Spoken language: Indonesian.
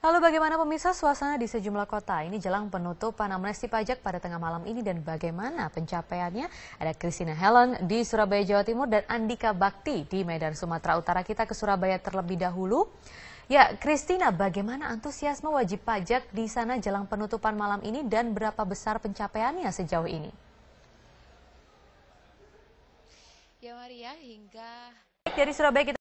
Lalu bagaimana pemirsa suasana di sejumlah kota ini jelang penutupan amnesti pajak pada tengah malam ini dan bagaimana pencapaiannya? Ada Christina Helen di Surabaya, Jawa Timur dan Andika Bakti di Medan, Sumatera Utara. Kita ke Surabaya terlebih dahulu. Ya, Christina, bagaimana antusiasme wajib pajak di sana jelang penutupan malam ini dan berapa besar pencapaiannya sejauh ini? Ya Maria, ya, hingga... Dari Surabaya kita